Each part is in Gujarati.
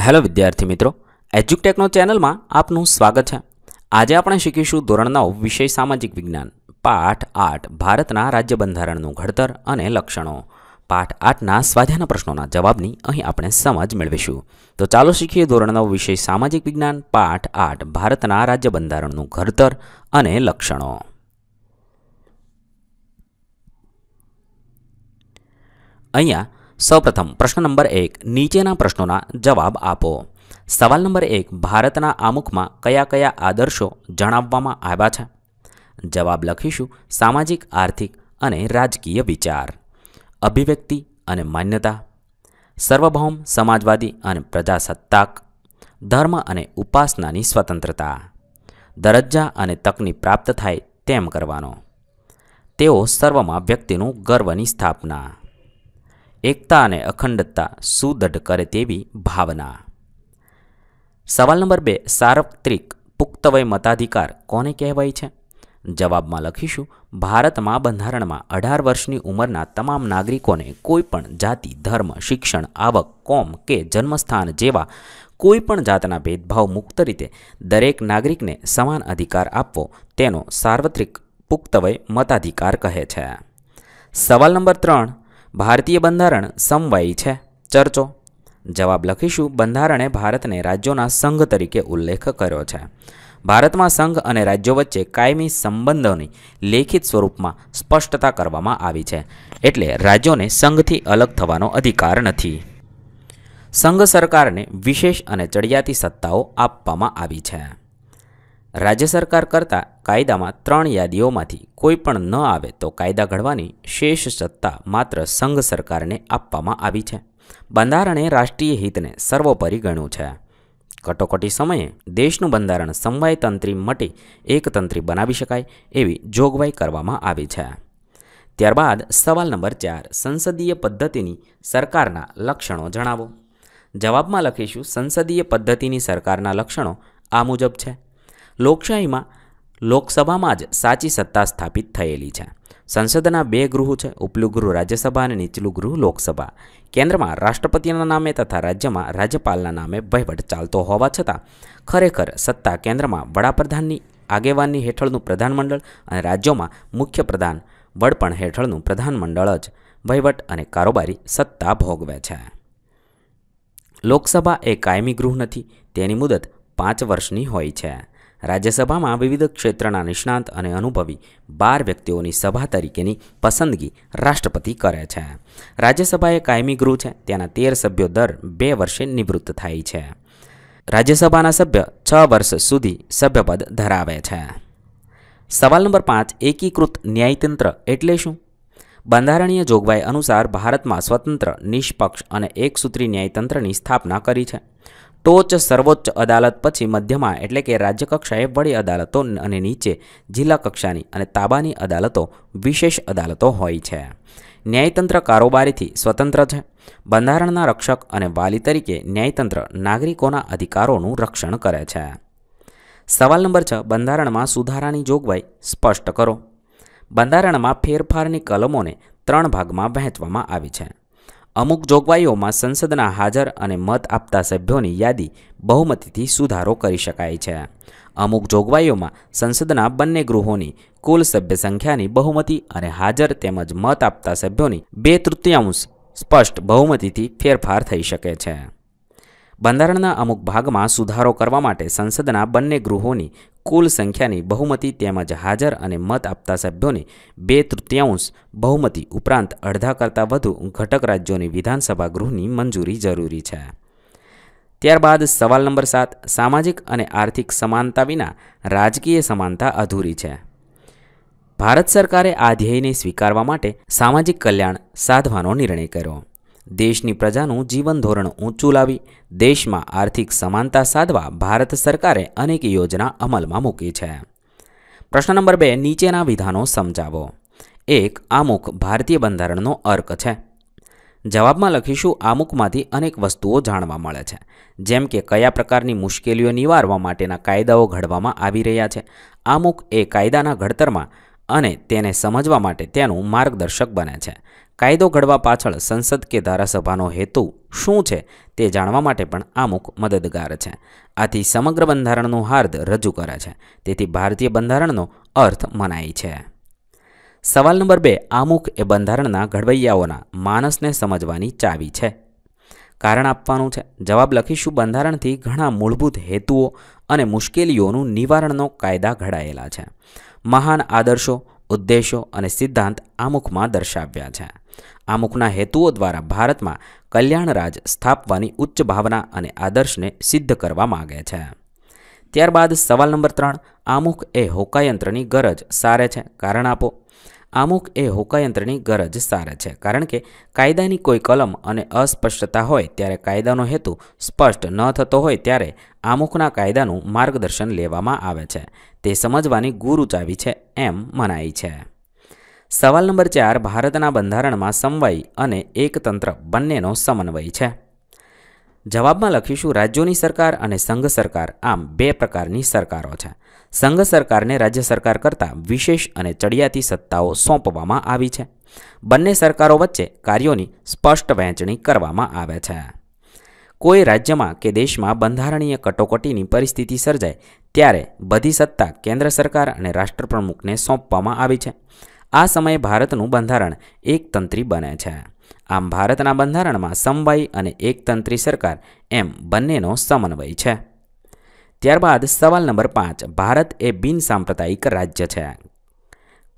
હેલો વિદ્યાર્થી મિત્રો એજ્યુકટેકનો ચેનલમાં આપનું સ્વાગત છે આજે આપણે શીખીશું ધોરણ નવ વિષય સામાજિક વિજ્ઞાન પાઠ આઠ ભારતના રાજ્ય બંધારણનું ઘડતર અને લક્ષણો પાઠ આઠના સ્વાધ્યાના પ્રશ્નોના જવાબની અહીં આપણે સમજ મેળવીશું તો ચાલો શીખીએ ધોરણ નવ વિષય સામાજિક વિજ્ઞાન પાઠ આઠ ભારતના રાજ્ય બંધારણનું ઘડતર અને લક્ષણો અહીંયા સૌપ્રથમ પ્રશ્ન નંબર એક નીચેના પ્રશ્નોના જવાબ આપો સવાલ નંબર એક ભારતના આમુખમાં કયા કયા આદર્શો જણાવવામાં આવ્યા છે જવાબ લખીશું સામાજિક આર્થિક અને રાજકીય વિચાર અભિવ્યક્તિ અને માન્યતા સર્વભૌમ સમાજવાદી અને પ્રજાસત્તાક ધર્મ અને ઉપાસનાની સ્વતંત્રતા દરજ્જા અને તકની પ્રાપ્ત થાય તેમ કરવાનો તેઓ સર્વમાં વ્યક્તિનું ગર્વની સ્થાપના એકતા અને અખંડતા સુદઢ કરે તેવી ભાવના સવાલ નંબર બે સાર્વત્રિક પુખ્તવય મતાધિકાર કોને કહેવાય છે જવાબમાં લખીશું ભારતમાં બંધારણમાં અઢાર વર્ષની ઉંમરના તમામ નાગરિકોને કોઈપણ જાતિ ધર્મ શિક્ષણ આવક કોમ કે જન્મસ્થાન જેવા કોઈપણ જાતના ભેદભાવ મુક્ત રીતે દરેક નાગરિકને સમાન અધિકાર આપવો તેનો સાર્વત્રિક પુખ્તવય મતાધિકાર કહે છે સવાલ નંબર ત્રણ ભારતીય બંધારણ સમવાયી છે ચર્ચો જવાબ લખીશું બંધારણે ભારતને રાજ્યોના સંઘ તરીકે ઉલ્લેખ કર્યો છે ભારતમાં સંઘ અને રાજ્યો વચ્ચે કાયમી સંબંધોની લેખિત સ્વરૂપમાં સ્પષ્ટતા કરવામાં આવી છે એટલે રાજ્યોને સંઘથી અલગ થવાનો અધિકાર નથી સંઘ સરકારને વિશેષ અને ચડિયાતી સત્તાઓ આપવામાં આવી છે રાજ્ય સરકાર કરતાં કાયદામાં ત્રણ યાદીઓમાંથી કોઈ પણ ન આવે તો કાયદા ઘડવાની શેષ સત્તા માત્ર સંઘ સરકારને આપવામાં આવી છે બંધારણે રાષ્ટ્રીય હિતને સર્વોપરી ગણ્યું છે કટોકટી સમયે દેશનું બંધારણ સમવાયતંત્રી મટી એકતંત્રી બનાવી શકાય એવી જોગવાઈ કરવામાં આવી છે ત્યારબાદ સવાલ નંબર ચાર સંસદીય પદ્ધતિની સરકારના લક્ષણો જણાવો જવાબમાં લખીશું સંસદીય પદ્ધતિની સરકારના લક્ષણો આ મુજબ છે લોકશાહીમાં લોકસભામાં જ સાચી સત્તા સ્થાપિત થયેલી છે સંસદના બે ગૃહ છે ઉપલું ગૃહ રાજ્યસભા અને નીચલું ગૃહ લોકસભા કેન્દ્રમાં રાષ્ટ્રપતિના નામે તથા રાજ્યમાં રાજ્યપાલના નામે વહીવટ ચાલતો હોવા છતાં ખરેખર સત્તા કેન્દ્રમાં વડાપ્રધાનની આગેવાની હેઠળનું પ્રધાનમંડળ અને રાજ્યોમાં મુખ્ય પ્રધાન વડપણ હેઠળનું પ્રધાનમંડળ જ વહીવટ અને કારોબારી સત્તા ભોગવે છે લોકસભા એ કાયમી ગૃહ નથી તેની મુદત પાંચ વર્ષની હોય છે રાજ્યસભામાં વિવિધ ક્ષેત્રના નિષ્ણાંત અને અનુભવી બાર વ્યક્તિઓની સભા તરીકેની પસંદગી રાષ્ટ્રપતિ કરે છે રાજ્યસભા એ કાયમી ગૃહ છે ત્યાંના તેર સભ્યો દર બે વર્ષે નિવૃત્ત થાય છે રાજ્યસભાના સભ્ય છ વર્ષ સુધી સભ્યપદ ધરાવે છે સવાલ નંબર પાંચ એકીકૃત ન્યાયતંત્ર એટલે શું બંધારણીય જોગવાઈ અનુસાર ભારતમાં સ્વતંત્ર નિષ્પક્ષ અને એકસૂત્રી ન્યાયતંત્રની સ્થાપના કરી છે ટોચ સર્વોચ્ચ અદાલત પછી મધ્યમાં એટલે કે રાજ્યકક્ષાએ કક્ષાએ વડી અદાલતો અને નીચે જિલ્લા કક્ષાની અને તાબાની અદાલતો વિશેષ અદાલતો હોય છે ન્યાયતંત્ર કારોબારીથી સ્વતંત્ર છે બંધારણના રક્ષક અને વાલી તરીકે ન્યાયતંત્ર નાગરિકોના અધિકારોનું રક્ષણ કરે છે સવાલ નંબર છ બંધારણમાં સુધારાની જોગવાઈ સ્પષ્ટ કરો બંધારણમાં ફેરફારની કલમોને ત્રણ ભાગમાં વહેંચવામાં આવી છે અમુક જોગવાઈઓમાં સંસદના હાજર અને મત આપતા સભ્યોની યાદી બહુમતીથી સુધારો કરી શકાય છે અમુક જોગવાઈઓમાં સંસદના બંને ગૃહોની કુલ સભ્ય સંખ્યાની બહુમતી અને હાજર તેમજ મત આપતા સભ્યોની બે તૃતીયાંશ સ્પષ્ટ બહુમતીથી ફેરફાર થઈ શકે છે બંધારણના અમુક ભાગમાં સુધારો કરવા માટે સંસદના બંને ગૃહોની કુલ સંખ્યાની બહુમતી તેમજ હાજર અને મત આપતા સભ્યોની બે તૃતીયાંશ બહુમતી ઉપરાંત અડધા કરતાં વધુ ઘટક રાજ્યોની વિધાનસભા ગૃહની મંજૂરી જરૂરી છે ત્યારબાદ સવાલ નંબર સાત સામાજિક અને આર્થિક સમાનતા વિના રાજકીય સમાનતા અધૂરી છે ભારત સરકારે આ ધ્યેયને સ્વીકારવા માટે સામાજિક કલ્યાણ સાધવાનો નિર્ણય કર્યો દેશની પ્રજાનું જીવન ધોરણ ઊંચું લાવી દેશમાં આર્થિક સમાનતા સાધવા ભારત સરકારે અનેક યોજના અમલમાં મૂકી છે પ્રશ્ન નંબર બે નીચેના વિધાનો સમજાવો એક આમુખ ભારતીય બંધારણનો અર્ક છે જવાબમાં લખીશું આમુખમાંથી અનેક વસ્તુઓ જાણવા મળે છે જેમ કે કયા પ્રકારની મુશ્કેલીઓ નિવારવા માટેના કાયદાઓ ઘડવામાં આવી રહ્યા છે આમુખ એ કાયદાના ઘડતરમાં અને તેને સમજવા માટે તેનું માર્ગદર્શક બને છે કાયદો ઘડવા પાછળ સંસદ કે ધારાસભાનો હેતુ શું છે તે જાણવા માટે પણ અમુક મદદગાર છે આથી સમગ્ર બંધારણનું હાર્દ રજૂ કરે છે તેથી ભારતીય બંધારણનો અર્થ મનાય છે સવાલ નંબર બે આમુખ એ બંધારણના ઘડવૈયાઓના માનસને સમજવાની ચાવી છે કારણ આપવાનું છે જવાબ લખીશું બંધારણથી ઘણા મૂળભૂત હેતુઓ અને મુશ્કેલીઓનું નિવારણનો કાયદા ઘડાયેલા છે મહાન આદર્શો ઉદ્દેશો અને સિદ્ધાંત આમુખમાં દર્શાવ્યા છે આમુખના હેતુઓ દ્વારા ભારતમાં કલ્યાણરાજ સ્થાપવાની ઉચ્ચ ભાવના અને આદર્શને સિદ્ધ કરવા માગે છે ત્યારબાદ સવાલ નંબર ત્રણ આમુખ એ હોકાયંત્રની ગરજ સારે છે કારણ આપો અમુક એ હોકાયંત્રની ગરજ સારે છે કારણ કે કાયદાની કોઈ કલમ અને અસ્પષ્ટતા હોય ત્યારે કાયદાનો હેતુ સ્પષ્ટ ન થતો હોય ત્યારે અમુકના કાયદાનું માર્ગદર્શન લેવામાં આવે છે તે સમજવાની ગુરુ ચાવી છે એમ મનાય છે સવાલ નંબર ચાર ભારતના બંધારણમાં સમવાય અને એકતંત્ર બંનેનો સમન્વય છે જવાબમાં લખીશું રાજ્યોની સરકાર અને સંઘ સરકાર આમ બે પ્રકારની સરકારો છે સંઘ સરકારને રાજ્ય સરકાર કરતાં વિશેષ અને ચડિયાતી સત્તાઓ સોંપવામાં આવી છે બંને સરકારો વચ્ચે કાર્યોની સ્પષ્ટ વહેંચણી કરવામાં આવે છે કોઈ રાજ્યમાં કે દેશમાં બંધારણીય કટોકટીની પરિસ્થિતિ સર્જાય ત્યારે બધી સત્તા કેન્દ્ર સરકાર અને રાષ્ટ્રપ્રમુખને સોંપવામાં આવી છે આ સમયે ભારતનું બંધારણ એકતંત્રી બને છે આમ ભારતના બંધારણમાં સમવાય અને એકતંત્રી સરકાર એમ બંનેનો સમન્વય છે ત્યારબાદ સવાલ નંબર પાંચ ભારત એ બિનસાંપ્રદાયિક રાજ્ય છે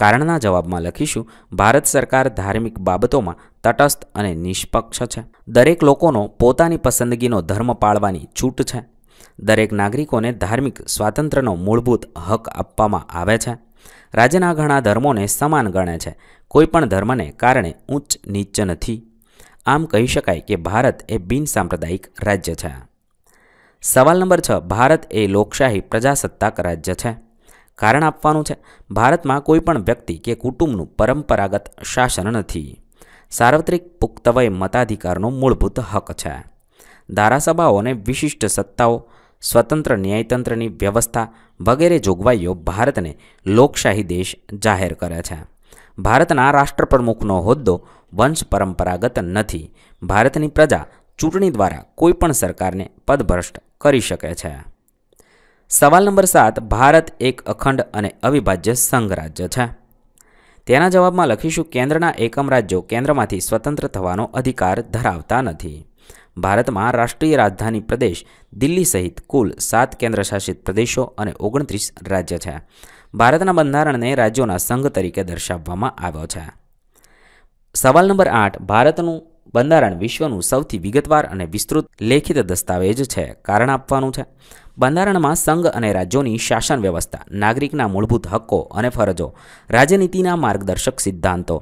કારણના જવાબમાં લખીશું ભારત સરકાર ધાર્મિક બાબતોમાં તટસ્થ અને નિષ્પક્ષ છે દરેક લોકોનો પોતાની પસંદગીનો ધર્મ પાળવાની છૂટ છે દરેક નાગરિકોને ધાર્મિક સ્વાતંત્ર્યનો મૂળભૂત હક આપવામાં આવે છે રાજ્યના ઘણા ધર્મોને સમાન ગણે છે કોઈપણ ધર્મને કારણે ઊંચ નીચ નથી આમ કહી શકાય કે ભારત એ બિનસાંપ્રદાયિક રાજ્ય છે સવાલ નંબર છ ભારત એ લોકશાહી પ્રજાસત્તાક રાજ્ય છે કારણ આપવાનું છે ભારતમાં કોઈપણ વ્યક્તિ કે કુટુંબનું પરંપરાગત શાસન નથી સાર્વત્રિક પુખ્તવય મતાધિકારનો મૂળભૂત હક છે ધારાસભાઓને વિશિષ્ટ સત્તાઓ સ્વતંત્ર ન્યાયતંત્રની વ્યવસ્થા વગેરે જોગવાઈઓ ભારતને લોકશાહી દેશ જાહેર કરે છે ભારતના રાષ્ટ્રપ્રમુખનો હોદ્દો વંશ પરંપરાગત નથી ભારતની પ્રજા ચૂંટણી દ્વારા કોઈપણ સરકારને પદભ્રષ્ટ કરી શકે છે સવાલ નંબર સાત ભારત એક અખંડ અને અવિભાજ્ય સંઘ રાજ્ય છે તેના જવાબમાં લખીશું કેન્દ્રના એકમ રાજ્યો કેન્દ્રમાંથી સ્વતંત્ર થવાનો અધિકાર ધરાવતા નથી ભારતમાં રાષ્ટ્રીય રાજધાની પ્રદેશ દિલ્હી સહિત કુલ સાત કેન્દ્રશાસિત પ્રદેશો અને ઓગણત્રીસ રાજ્ય છે ભારતના બંધારણને રાજ્યોના સંઘ તરીકે દર્શાવવામાં આવ્યો છે સવાલ નંબર આઠ ભારતનું બંધારણ વિશ્વનું સૌથી વિગતવાર અને વિસ્તૃત લેખિત દસ્તાવેજ છે કારણ આપવાનું છે બંધારણમાં સંઘ અને રાજ્યોની શાસન વ્યવસ્થા નાગરિકના મૂળભૂત હક્કો અને ફરજો રાજનીતિના માર્ગદર્શક સિદ્ધાંતો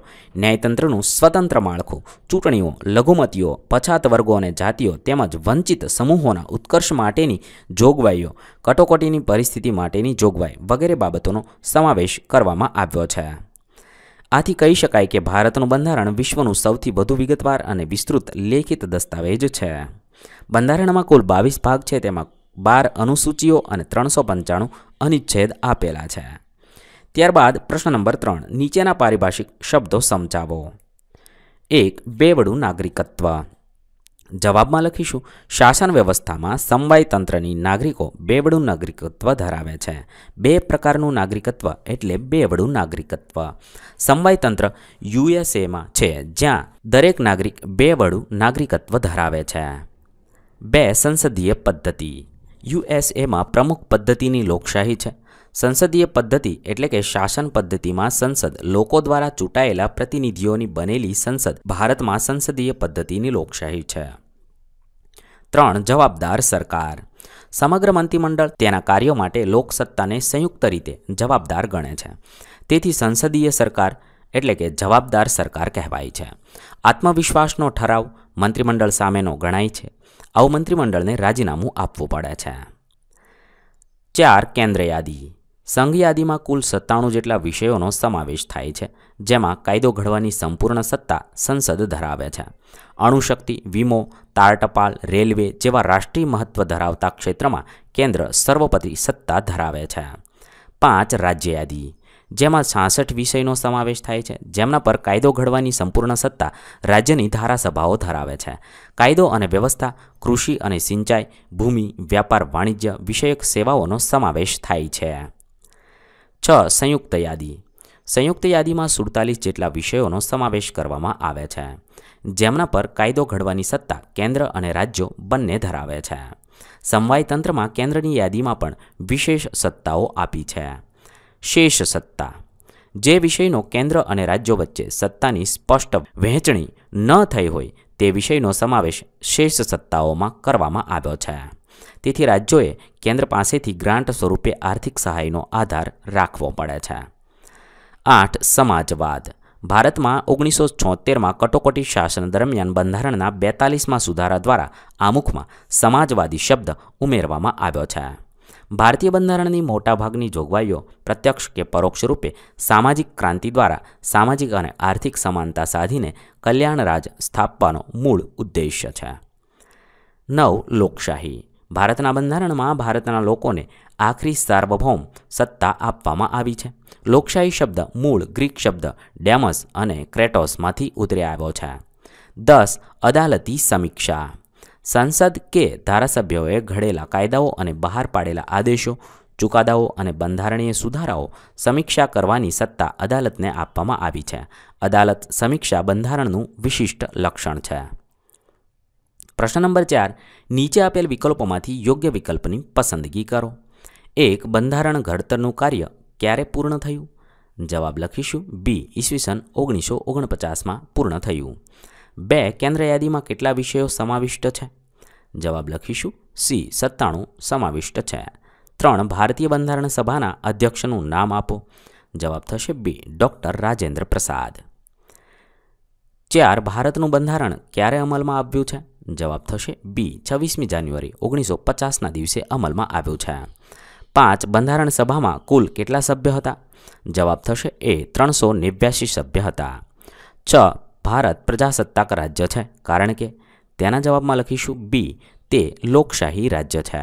ન્યાયતંત્રનું સ્વતંત્ર માળખું ચૂંટણીઓ લઘુમતીઓ પછાત વર્ગો અને જાતિઓ તેમજ વંચિત સમૂહોના ઉત્કર્ષ માટેની જોગવાઈઓ કટોકટીની પરિસ્થિતિ માટેની જોગવાઈ વગેરે બાબતોનો સમાવેશ કરવામાં આવ્યો છે આથી કહી શકાય કે ભારતનું બંધારણ વિશ્વનું સૌથી વધુ વિગતવાર અને વિસ્તૃત લેખિત દસ્તાવેજ છે બંધારણમાં કુલ બાવીસ ભાગ છે તેમાં બાર અનુસૂચિઓ અને ત્રણસો પંચાણું અનિચ્છેદ આપેલા છે ત્યારબાદ પ્રશ્ન નંબર ત્રણ નીચેના પારિભાષિક શબ્દો સમજાવો એક બેવડું નાગરિકત્વ જવાબમાં લખીશું શાસન વ્યવસ્થામાં સમવાય તંત્રની નાગરિકો બેવડું નાગરિકત્વ ધરાવે છે બે પ્રકારનું નાગરિકત્વ એટલે બેવડું નાગરિકત્વ સમવાય તંત્ર યુએસએમાં છે જ્યાં દરેક નાગરિક બેવડું નાગરિકત્વ ધરાવે છે બે સંસદીય પદ્ધતિ યુએસએમાં પ્રમુખ પદ્ધતિની લોકશાહી છે સંસદીય પદ્ધતિ એટલે કે શાસન પદ્ધતિમાં સંસદ લોકો દ્વારા ચૂંટાયેલા પ્રતિનિધિઓની બનેલી સંસદ ભારતમાં સંસદીય પદ્ધતિની લોકશાહી છે ત્રણ જવાબદાર સરકાર સમગ્ર મંત્રીમંડળ તેના કાર્યો માટે લોકસત્તાને સંયુક્ત રીતે જવાબદાર ગણે છે તેથી સંસદીય સરકાર એટલે કે જવાબદાર સરકાર કહેવાય છે આત્મવિશ્વાસનો ઠરાવ મંત્રીમંડળ સામેનો ગણાય છે આવું મંત્રીમંડળને રાજીનામું આપવું પડે છે ચાર કેન્દ્ર યાદી સંઘ યાદીમાં કુલ સત્તાણું જેટલા વિષયોનો સમાવેશ થાય છે જેમાં કાયદો ઘડવાની સંપૂર્ણ સત્તા સંસદ ધરાવે છે અણુશક્તિ વીમો તારટપાલ રેલવે જેવા રાષ્ટ્રીય મહત્વ ધરાવતા ક્ષેત્રમાં કેન્દ્ર સર્વપતિ સત્તા ધરાવે છે પાંચ રાજ્ય યાદી જેમાં છાસઠ વિષયનો સમાવેશ થાય છે જેમના પર કાયદો ઘડવાની સંપૂર્ણ સત્તા રાજ્યની ધારાસભાઓ ધરાવે છે કાયદો અને વ્યવસ્થા કૃષિ અને સિંચાઈ ભૂમિ વ્યાપાર વાણિજ્ય વિષયક સેવાઓનો સમાવેશ થાય છે છ સંયુક્ત યાદી સંયુક્ત યાદીમાં સુડતાલીસ જેટલા વિષયોનો સમાવેશ કરવામાં આવે છે જેમના પર કાયદો ઘડવાની સત્તા કેન્દ્ર અને રાજ્યો બંને ધરાવે છે સમવાય તંત્રમાં કેન્દ્રની યાદીમાં પણ વિશેષ સત્તાઓ આપી છે શેષ સત્તા જે વિષયનો કેન્દ્ર અને રાજ્યો વચ્ચે સત્તાની સ્પષ્ટ વહેંચણી ન થઈ હોય તે વિષયનો સમાવેશ શેષ સત્તાઓમાં કરવામાં આવ્યો છે તેથી રાજ્યોએ કેન્દ્ર પાસેથી ગ્રાન્ટ સ્વરૂપે આર્થિક સહાયનો આધાર રાખવો પડે છે આઠ સમાજવાદ ભારતમાં ઓગણીસો છોતેરમાં કટોકટી શાસન દરમિયાન બંધારણના બેતાલીસમાં સુધારા દ્વારા આમુખમાં સમાજવાદી શબ્દ ઉમેરવામાં આવ્યો છે ભારતીય બંધારણની મોટાભાગની જોગવાઈઓ પ્રત્યક્ષ કે પરોક્ષ રૂપે સામાજિક ક્રાંતિ દ્વારા સામાજિક અને આર્થિક સમાનતા સાધીને કલ્યાણ રાજ સ્થાપવાનો મૂળ ઉદ્દેશ્ય છે નવ લોકશાહી ભારતના બંધારણમાં ભારતના લોકોને આખરી સાર્વભૌમ સત્તા આપવામાં આવી છે લોકશાહી શબ્દ મૂળ ગ્રીક શબ્દ ડેમસ અને ક્રેટોસમાંથી ઉતરી આવ્યો છે દસ અદાલતી સમીક્ષા સંસદ કે ધારાસભ્યોએ ઘડેલા કાયદાઓ અને બહાર પાડેલા આદેશો ચુકાદાઓ અને બંધારણીય સુધારાઓ સમીક્ષા કરવાની સત્તા અદાલતને આપવામાં આવી છે અદાલત સમીક્ષા બંધારણનું વિશિષ્ટ લક્ષણ છે પ્રશ્ન નંબર ચાર નીચે આપેલ વિકલ્પોમાંથી યોગ્ય વિકલ્પની પસંદગી કરો એક બંધારણ ઘડતરનું કાર્ય ક્યારે પૂર્ણ થયું જવાબ લખીશું બી ઈસવીસન ઓગણીસો ઓગણપચાસમાં પૂર્ણ થયું બે કેન્દ્ર યાદીમાં કેટલા વિષયો સમાવિષ્ટ છે જવાબ લખીશું સી સત્તાણું સમાવિષ્ટ છે ત્રણ ભારતીય બંધારણ સભાના અધ્યક્ષનું નામ આપો જવાબ થશે બી ડૉક્ટર રાજેન્દ્ર પ્રસાદ ચાર ભારતનું બંધારણ ક્યારે અમલમાં આવ્યું છે જવાબ થશે બી છવ્વીસમી જાન્યુઆરી ઓગણીસો પચાસના દિવસે અમલમાં આવ્યું છે પાંચ બંધારણ સભામાં કુલ કેટલા સભ્ય હતા જવાબ થશે એ ત્રણસો નેવ્યાસી સભ્ય હતા છ ભારત પ્રજાસત્તાક રાજ્ય છે કારણ કે તેના જવાબમાં લખીશું બી તે લોકશાહી રાજ્ય છે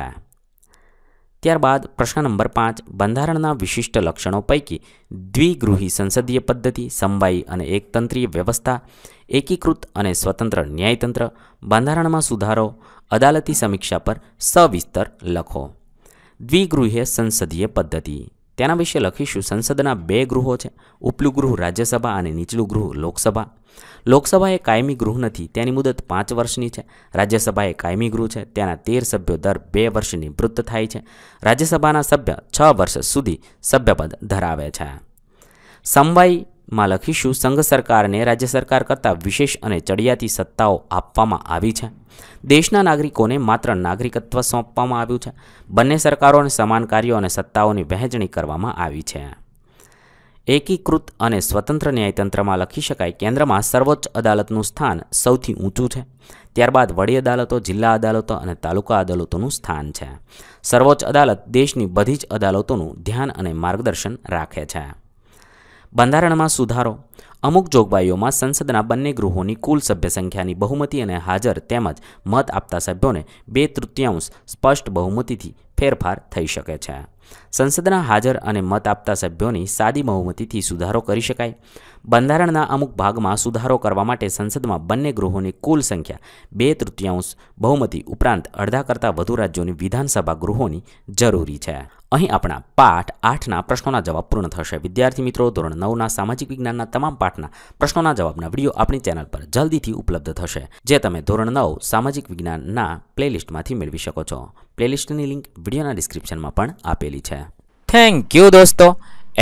ત્યારબાદ પ્રશ્ન નંબર પાંચ બંધારણના વિશિષ્ટ લક્ષણો પૈકી દ્વિગૃહી સંસદીય પદ્ધતિ સમવાયી અને એકતંત્રીય વ્યવસ્થા એકીકૃત અને સ્વતંત્ર ન્યાયતંત્ર બંધારણમાં સુધારો અદાલતી સમીક્ષા પર સવિસ્તર લખો દ્વિગૃહીય સંસદીય પદ્ધતિ તેના વિશે લખીશું સંસદના બે ગૃહો છે ઉપલું ગૃહ રાજ્યસભા અને નીચલું ગૃહ લોકસભા લોકસભા એ કાયમી ગૃહ નથી તેની મુદત પાંચ વર્ષની છે રાજ્યસભા એ કાયમી ગૃહ છે તેના તેર સભ્યો દર બે વર્ષ નિવૃત્ત થાય છે રાજ્યસભાના સભ્ય છ વર્ષ સુધી સભ્યપદ ધરાવે છે સમવાય માં લખીશું સંઘ સરકારને રાજ્ય સરકાર કરતાં વિશેષ અને ચડિયાતી સત્તાઓ આપવામાં આવી છે દેશના નાગરિકોને માત્ર નાગરિકત્વ સોંપવામાં આવ્યું છે બંને સરકારોને સમાન કાર્યો અને સત્તાઓની વહેંચણી કરવામાં આવી છે એકીકૃત અને સ્વતંત્ર ન્યાયતંત્રમાં લખી શકાય કેન્દ્રમાં સર્વોચ્ચ અદાલતનું સ્થાન સૌથી ઊંચું છે ત્યારબાદ વડી અદાલતો જિલ્લા અદાલતો અને તાલુકા અદાલતોનું સ્થાન છે સર્વોચ્ચ અદાલત દેશની બધી જ અદાલતોનું ધ્યાન અને માર્ગદર્શન રાખે છે બંધારણમાં સુધારો અમુક જોગવાઈઓમાં સંસદના બંને ગૃહોની કુલ સભ્ય સંખ્યાની બહુમતી અને હાજર તેમજ મત આપતા સભ્યોને બે તૃતીયાંશ સ્પષ્ટ બહુમતીથી ફેરફાર થઈ શકે છે સંસદના હાજર અને મત આપતા સભ્યોની સાદી બહુમતીથી સુધારો કરી શકાય બંધારણના અમુક ભાગમાં સુધારો કરવા માટે સંસદમાં બંને ગૃહોની કુલ સંખ્યા બે તૃતીયાંશ બહુમતી ઉપરાંત અડધા કરતાં વધુ રાજ્યોની વિધાનસભા ગૃહોની જરૂરી છે અહીં આપણા પાઠ આઠના પ્રશ્નોના જવાબ પૂર્ણ થશે વિદ્યાર્થી મિત્રો ધોરણ નવના સામાજિક વિજ્ઞાનના તમામ પાઠના પ્રશ્નોના જવાબના વિડીયો આપણી ચેનલ પર જલ્દીથી ઉપલબ્ધ થશે જે તમે ધોરણ નવ સામાજિક વિજ્ઞાનના પ્લેલિસ્ટમાંથી મેળવી શકો છો પ્લેલિસ્ટની લિંક વિડીયોના ડિસ્ક્રિપ્શનમાં પણ આપેલી છે થેન્ક યુ દોસ્તો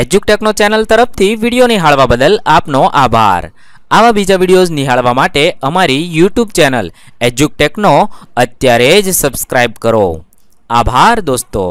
એજ્યુકટેકનો ચેનલ તરફથી વિડીયો નિહાળવા બદલ આપનો આભાર આવા બીજા વિડીયોઝ નિહાળવા માટે અમારી યુટ્યુબ ચેનલ એજ્યુકટેકનો અત્યારે જ સબસ્ક્રાઈબ કરો આભાર દોસ્તો